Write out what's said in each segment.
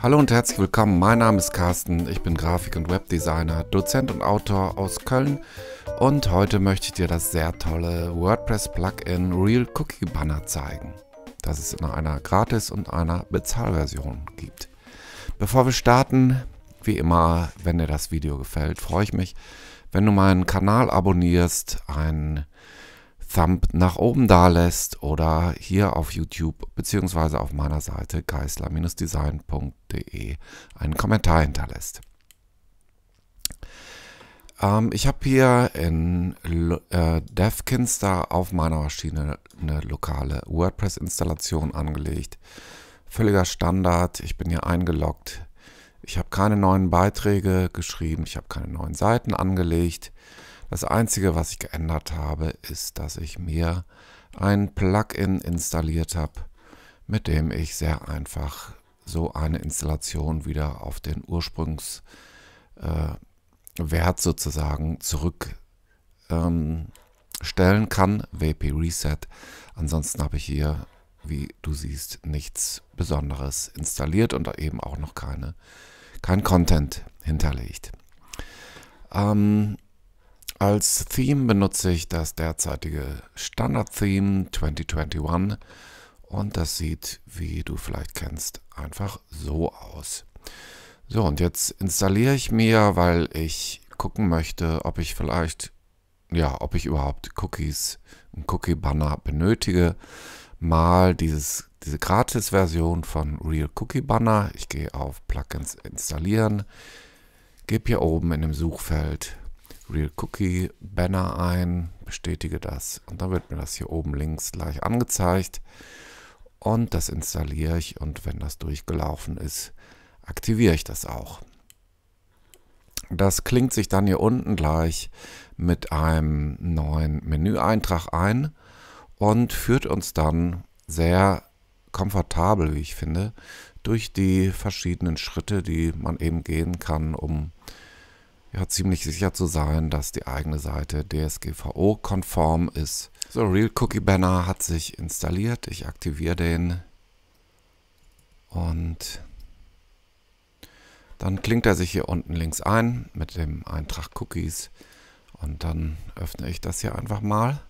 Hallo und herzlich willkommen, mein Name ist Carsten, ich bin Grafik- und Webdesigner, Dozent und Autor aus Köln und heute möchte ich dir das sehr tolle WordPress-Plugin Real Cookie Banner zeigen, das es in einer Gratis- und einer Bezahlversion gibt. Bevor wir starten, wie immer, wenn dir das Video gefällt, freue ich mich, wenn du meinen Kanal abonnierst, einen Thumb nach oben da lässt oder hier auf YouTube beziehungsweise auf meiner Seite geisler-design.de einen Kommentar hinterlässt. Ähm, ich habe hier in äh, DevKinster auf meiner Maschine eine lokale WordPress-Installation angelegt. Völliger Standard, ich bin hier eingeloggt. Ich habe keine neuen Beiträge geschrieben, ich habe keine neuen Seiten angelegt. Das Einzige, was ich geändert habe, ist, dass ich mir ein Plugin installiert habe, mit dem ich sehr einfach so eine Installation wieder auf den Ursprungswert äh, sozusagen zurückstellen ähm, kann, WP Reset. Ansonsten habe ich hier, wie du siehst, nichts Besonderes installiert und eben auch noch keine, kein Content hinterlegt. Ähm, als Theme benutze ich das derzeitige Standard-Theme 2021 und das sieht, wie du vielleicht kennst, einfach so aus. So, und jetzt installiere ich mir, weil ich gucken möchte, ob ich vielleicht, ja, ob ich überhaupt Cookies, einen Cookie-Banner benötige, mal dieses, diese Gratis-Version von Real Cookie Banner. Ich gehe auf Plugins installieren, gebe hier oben in dem Suchfeld Real Cookie Banner ein, bestätige das und dann wird mir das hier oben links gleich angezeigt und das installiere ich und wenn das durchgelaufen ist, aktiviere ich das auch. Das klingt sich dann hier unten gleich mit einem neuen Menüeintrag ein und führt uns dann sehr komfortabel, wie ich finde, durch die verschiedenen Schritte, die man eben gehen kann, um ja, ziemlich sicher zu sein, dass die eigene Seite DSGVO-konform ist. So, Real Cookie Banner hat sich installiert. Ich aktiviere den. Und dann klingt er sich hier unten links ein mit dem Eintrag Cookies. Und dann öffne ich das hier einfach mal.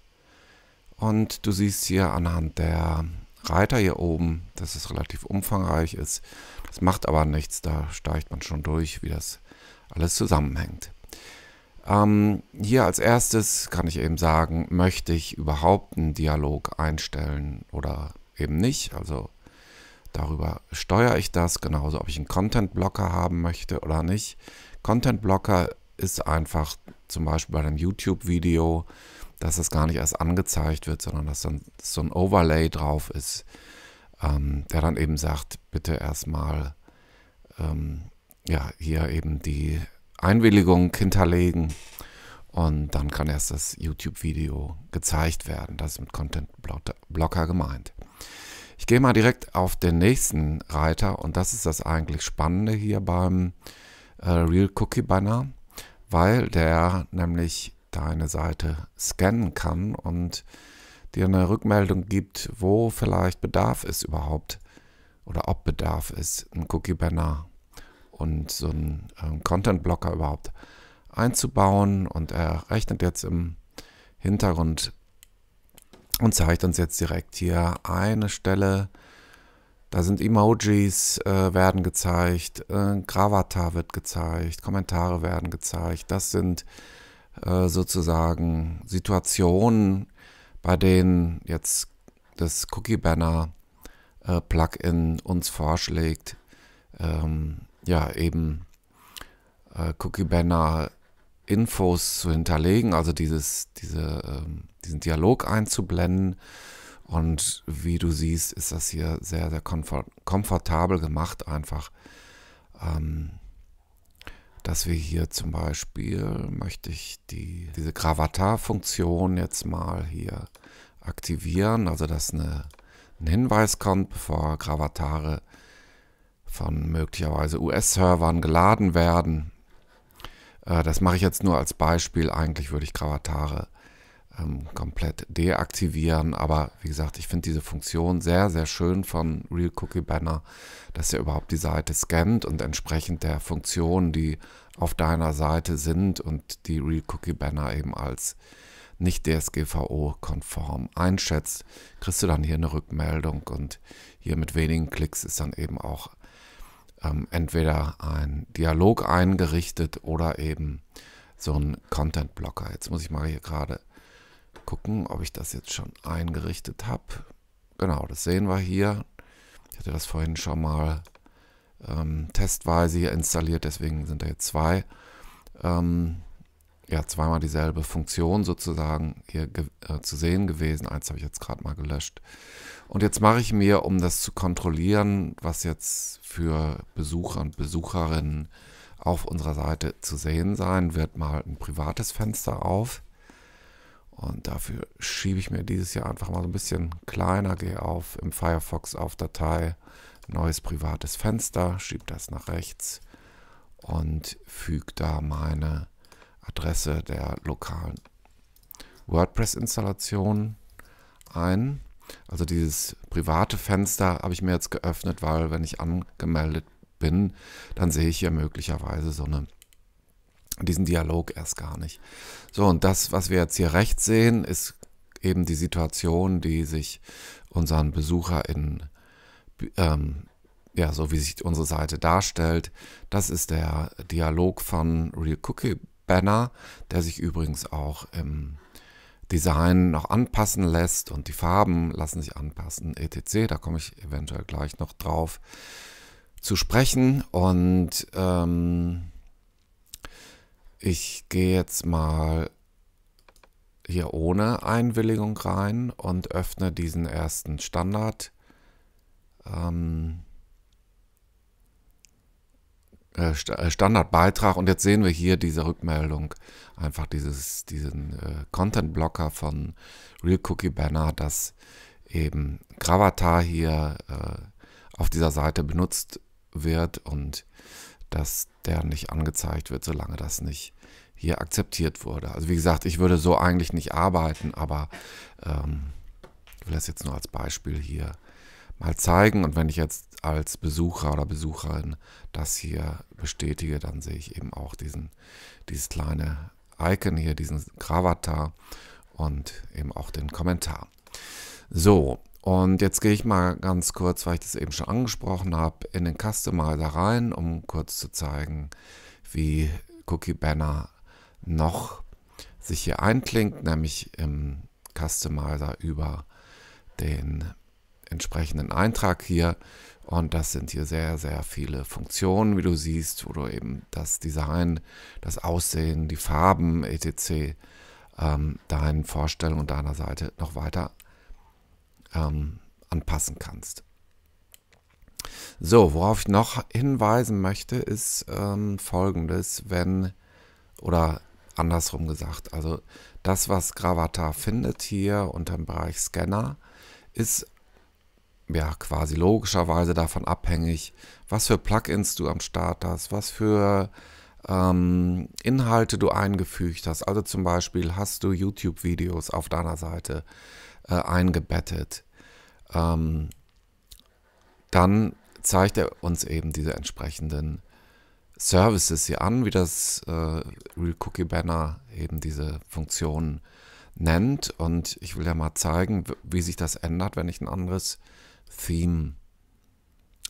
Und du siehst hier anhand der Reiter hier oben, dass es relativ umfangreich ist. Das macht aber nichts, da steigt man schon durch, wie das alles zusammenhängt. Ähm, hier als erstes kann ich eben sagen, möchte ich überhaupt einen Dialog einstellen oder eben nicht. Also darüber steuere ich das, genauso ob ich einen Content-Blocker haben möchte oder nicht. Content-Blocker ist einfach zum Beispiel bei einem YouTube-Video, dass das gar nicht erst angezeigt wird, sondern dass dann so ein Overlay drauf ist, ähm, der dann eben sagt, bitte erstmal ähm, ja, hier eben die Einwilligung hinterlegen und dann kann erst das YouTube-Video gezeigt werden. Das ist mit Content Blocker gemeint. Ich gehe mal direkt auf den nächsten Reiter und das ist das eigentlich Spannende hier beim äh, Real Cookie Banner, weil der nämlich deine Seite scannen kann und dir eine Rückmeldung gibt, wo vielleicht Bedarf ist überhaupt oder ob Bedarf ist, ein Cookie Banner und so einen äh, Content-Blocker überhaupt einzubauen. Und er rechnet jetzt im Hintergrund und zeigt uns jetzt direkt hier eine Stelle. Da sind Emojis, äh, werden gezeigt, äh, Gravata wird gezeigt, Kommentare werden gezeigt. Das sind äh, sozusagen Situationen, bei denen jetzt das Cookie Banner äh, Plugin uns vorschlägt, ähm, ja eben äh, Cookie Banner Infos zu hinterlegen, also dieses, diese, ähm, diesen Dialog einzublenden. Und wie du siehst, ist das hier sehr, sehr komfort komfortabel gemacht, einfach, ähm, dass wir hier zum Beispiel, möchte ich die, diese Gravatar-Funktion jetzt mal hier aktivieren, also dass eine, ein Hinweis kommt, bevor Gravatare von möglicherweise US-Servern geladen werden. Äh, das mache ich jetzt nur als Beispiel. Eigentlich würde ich Gravatare ähm, komplett deaktivieren. Aber wie gesagt, ich finde diese Funktion sehr, sehr schön von Real Cookie Banner, dass er überhaupt die Seite scannt und entsprechend der Funktionen, die auf deiner Seite sind und die Real Cookie Banner eben als nicht DSGVO-konform einschätzt, kriegst du dann hier eine Rückmeldung und hier mit wenigen Klicks ist dann eben auch ähm, entweder ein Dialog eingerichtet oder eben so ein Content-Blocker. Jetzt muss ich mal hier gerade gucken, ob ich das jetzt schon eingerichtet habe. Genau, das sehen wir hier. Ich hatte das vorhin schon mal ähm, testweise hier installiert, deswegen sind da jetzt zwei. Ähm, ja, zweimal dieselbe Funktion sozusagen hier äh, zu sehen gewesen. Eins habe ich jetzt gerade mal gelöscht. Und jetzt mache ich mir, um das zu kontrollieren, was jetzt für Besucher und Besucherinnen auf unserer Seite zu sehen sein wird, mal ein privates Fenster auf. Und dafür schiebe ich mir dieses Jahr einfach mal so ein bisschen kleiner, gehe auf im Firefox auf Datei, neues privates Fenster, schiebe das nach rechts und füge da meine Adresse der lokalen WordPress-Installation ein. Also dieses private Fenster habe ich mir jetzt geöffnet, weil wenn ich angemeldet bin, dann sehe ich hier möglicherweise so eine diesen Dialog erst gar nicht. So, und das, was wir jetzt hier rechts sehen, ist eben die Situation, die sich unseren Besucher in, ähm, ja, so wie sich unsere Seite darstellt. Das ist der Dialog von Real Cookie Banner, der sich übrigens auch im Design noch anpassen lässt und die Farben lassen sich anpassen, etc. Da komme ich eventuell gleich noch drauf zu sprechen. Und ähm, ich gehe jetzt mal hier ohne Einwilligung rein und öffne diesen ersten Standard. Ähm, äh, äh, Standardbeitrag. Und jetzt sehen wir hier diese Rückmeldung, einfach dieses, diesen äh, Content-Blocker von Real Cookie Banner, dass eben Gravatar hier äh, auf dieser Seite benutzt wird und dass der nicht angezeigt wird, solange das nicht hier akzeptiert wurde. Also wie gesagt, ich würde so eigentlich nicht arbeiten, aber ähm, ich will das jetzt nur als Beispiel hier mal zeigen. Und wenn ich jetzt als Besucher oder Besucherin das hier bestätige, dann sehe ich eben auch diesen, dieses kleine Icon hier, diesen Gravatar und eben auch den Kommentar. So, und jetzt gehe ich mal ganz kurz, weil ich das eben schon angesprochen habe, in den Customizer rein, um kurz zu zeigen, wie Cookie Banner noch sich hier einklingt, nämlich im Customizer über den entsprechenden Eintrag hier. Und das sind hier sehr, sehr viele Funktionen, wie du siehst, wo du eben das Design, das Aussehen, die Farben etc. Ähm, deinen Vorstellungen und deiner Seite noch weiter ähm, anpassen kannst. So, worauf ich noch hinweisen möchte, ist ähm, folgendes, wenn, oder andersrum gesagt, also das, was Gravatar findet hier unter dem Bereich Scanner, ist ja quasi logischerweise davon abhängig, was für Plugins du am Start hast, was für ähm, Inhalte du eingefügt hast. Also zum Beispiel hast du YouTube-Videos auf deiner Seite äh, eingebettet. Ähm, dann zeigt er uns eben diese entsprechenden Services hier an, wie das äh, Real Cookie Banner eben diese Funktion nennt. Und ich will ja mal zeigen, wie sich das ändert, wenn ich ein anderes Theme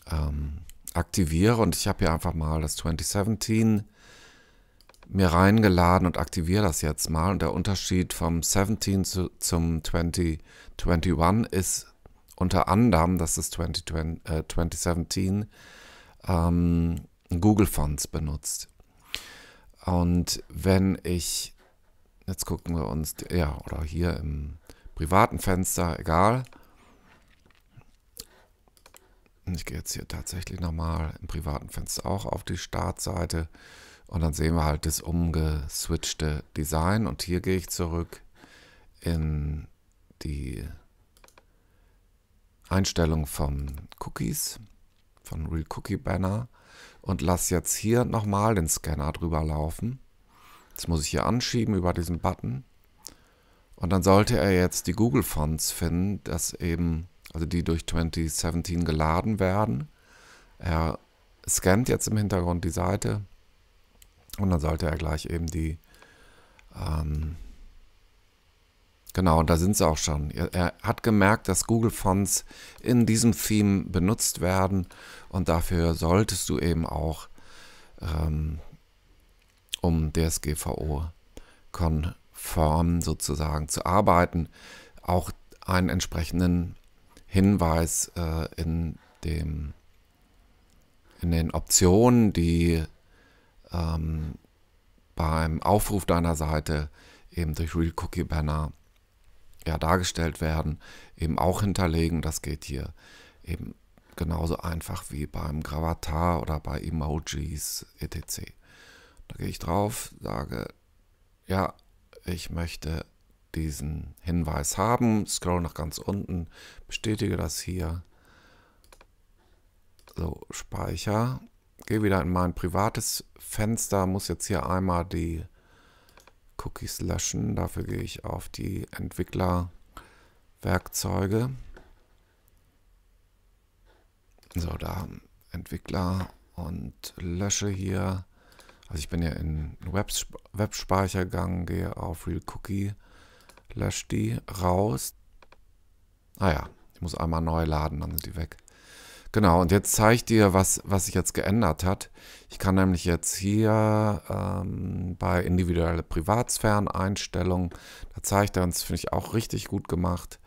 ähm, aktiviere. Und ich habe hier einfach mal das 2017 mir reingeladen und aktiviere das jetzt mal. Und der Unterschied vom 17 zu, zum 2021 ist unter anderem, dass das 2020, äh, 2017 ähm, Google Fonts benutzt. Und wenn ich, jetzt gucken wir uns, ja, oder hier im privaten Fenster, egal, ich gehe jetzt hier tatsächlich nochmal im privaten Fenster auch auf die Startseite und dann sehen wir halt das umgeswitchte Design und hier gehe ich zurück in die Einstellung von Cookies, von Real Cookie Banner und lasse jetzt hier nochmal den Scanner drüber laufen. Das muss ich hier anschieben über diesen Button und dann sollte er jetzt die Google Fonts finden, dass eben also die durch 2017 geladen werden. Er scannt jetzt im Hintergrund die Seite und dann sollte er gleich eben die, ähm, genau, da sind sie auch schon. Er, er hat gemerkt, dass Google Fonts in diesem Theme benutzt werden und dafür solltest du eben auch ähm, um DSGVO konform sozusagen zu arbeiten, auch einen entsprechenden Hinweis äh, in, dem, in den Optionen, die ähm, beim Aufruf deiner Seite eben durch Real Cookie Banner ja, dargestellt werden, eben auch hinterlegen. Das geht hier eben genauso einfach wie beim Gravatar oder bei Emojis etc. Da gehe ich drauf, sage, ja, ich möchte diesen Hinweis haben. Scroll nach ganz unten, bestätige das hier. So, Speicher. Gehe wieder in mein privates Fenster, muss jetzt hier einmal die Cookies löschen. Dafür gehe ich auf die Entwicklerwerkzeuge. So, da Entwickler und lösche hier. Also ich bin ja in Web Webspeicher gegangen, gehe auf Real Cookie. Lösch die raus. Ah ja, ich muss einmal neu laden, dann sind die weg. Genau, und jetzt zeige ich dir, was, was sich jetzt geändert hat. Ich kann nämlich jetzt hier ähm, bei individuelle Privatsphären-Einstellungen, da zeigt er uns, finde ich auch richtig gut gemacht,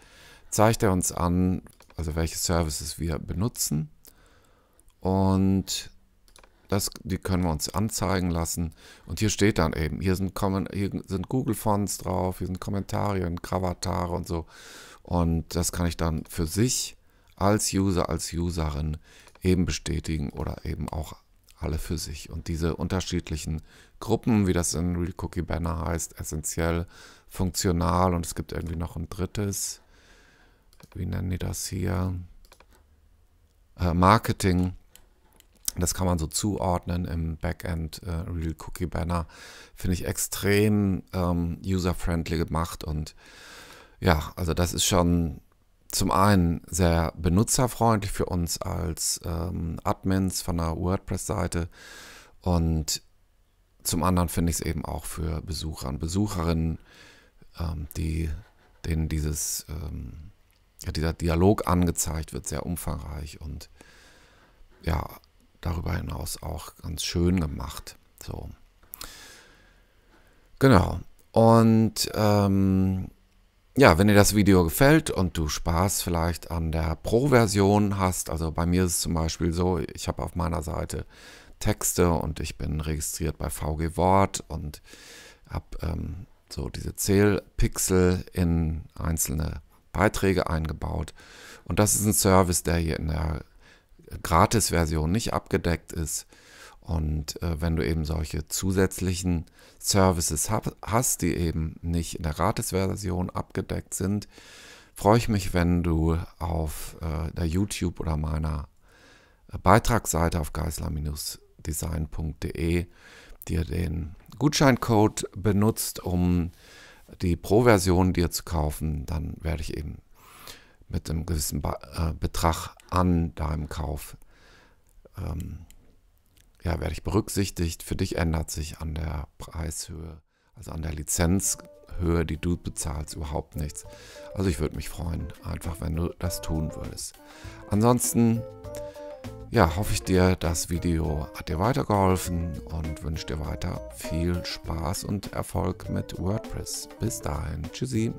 zeigt er uns an, also welche Services wir benutzen. Und das, die können wir uns anzeigen lassen. Und hier steht dann eben, hier sind, hier sind Google-Fonts drauf, hier sind Kommentare und Gravatare und so. Und das kann ich dann für sich als User, als Userin eben bestätigen oder eben auch alle für sich. Und diese unterschiedlichen Gruppen, wie das in Real Cookie Banner heißt, essentiell, funktional und es gibt irgendwie noch ein drittes. Wie nennen die das hier? Äh, Marketing das kann man so zuordnen im Backend äh, Real Cookie Banner. Finde ich extrem ähm, user-friendly gemacht und ja, also das ist schon zum einen sehr benutzerfreundlich für uns als ähm, Admins von der WordPress-Seite und zum anderen finde ich es eben auch für Besucher und Besucherinnen, ähm, die, denen dieses, ähm, ja, dieser Dialog angezeigt wird, sehr umfangreich und ja, darüber hinaus auch ganz schön gemacht. So. Genau. Und ähm, ja, wenn dir das Video gefällt und du Spaß vielleicht an der Pro-Version hast, also bei mir ist es zum Beispiel so, ich habe auf meiner Seite Texte und ich bin registriert bei VG Wort und habe ähm, so diese Zählpixel in einzelne Beiträge eingebaut. Und das ist ein Service, der hier in der Gratis-Version nicht abgedeckt ist. Und äh, wenn du eben solche zusätzlichen Services hab, hast, die eben nicht in der Gratis-Version abgedeckt sind, freue ich mich, wenn du auf äh, der YouTube oder meiner äh, Beitragsseite auf geisler-design.de dir den Gutscheincode benutzt, um die Pro-Version dir zu kaufen. Dann werde ich eben mit einem gewissen ba äh, Betrag an deinem Kauf. Ähm, ja, werde ich berücksichtigt. Für dich ändert sich an der Preishöhe, also an der Lizenzhöhe, die du bezahlst, überhaupt nichts. Also ich würde mich freuen, einfach wenn du das tun würdest. Ansonsten, ja, hoffe ich dir, das Video hat dir weitergeholfen und wünsche dir weiter viel Spaß und Erfolg mit WordPress. Bis dahin, tschüssi.